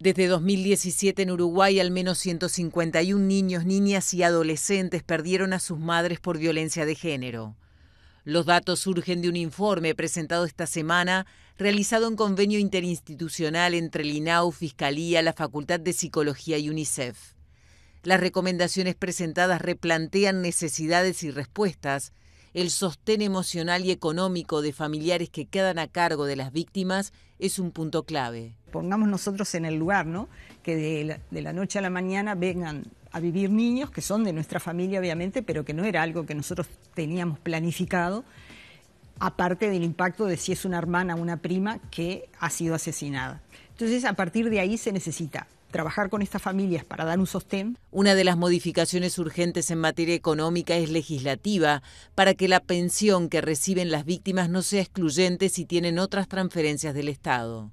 Desde 2017 en Uruguay, al menos 151 niños, niñas y adolescentes perdieron a sus madres por violencia de género. Los datos surgen de un informe presentado esta semana, realizado en convenio interinstitucional entre el INAU, Fiscalía, la Facultad de Psicología y UNICEF. Las recomendaciones presentadas replantean necesidades y respuestas el sostén emocional y económico de familiares que quedan a cargo de las víctimas es un punto clave. Pongamos nosotros en el lugar, ¿no? Que de la, noche a la mañana vengan a vivir niños que son de nuestra familia, obviamente, pero que no era algo que nosotros teníamos planificado, aparte del impacto de si es una hermana o una prima que ha sido asesinada. Entonces, a partir de ahí se necesita trabajar con estas familias para dar un sostén. Una de las modificaciones urgentes en materia económica es legislativa, para que la pensión que reciben las víctimas no sea excluyente si tienen otras transferencias del Estado.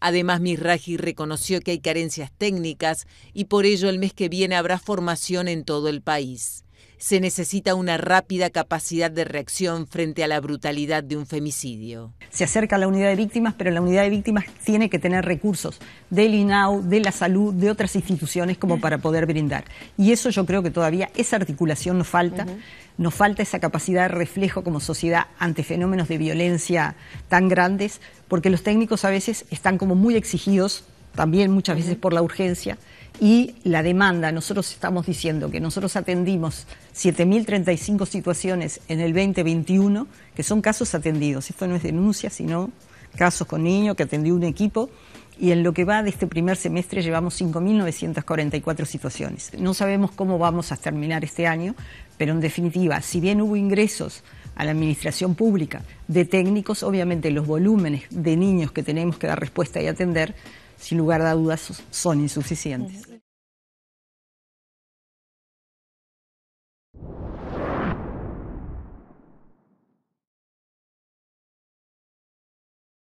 Además, Misraji reconoció que hay carencias técnicas y por ello el mes que viene habrá formación en todo el país se necesita una rápida capacidad de reacción frente a la brutalidad de un femicidio. Se acerca a la unidad de víctimas, pero la unidad de víctimas tiene que tener recursos del INAU, de la salud, de otras instituciones como para poder brindar. Y eso yo creo que todavía esa articulación nos falta. Nos falta esa capacidad de reflejo como sociedad ante fenómenos de violencia tan grandes, porque los técnicos a veces están como muy exigidos, también muchas veces por la urgencia, y la demanda. Nosotros estamos diciendo que nosotros atendimos 7.035 situaciones en el 2021, que son casos atendidos. Esto no es denuncia, sino casos con niños que atendió un equipo. Y en lo que va de este primer semestre llevamos 5.944 situaciones. No sabemos cómo vamos a terminar este año, pero en definitiva, si bien hubo ingresos a la administración pública de técnicos, obviamente los volúmenes de niños que tenemos que dar respuesta y atender sin lugar a dudas son insuficientes.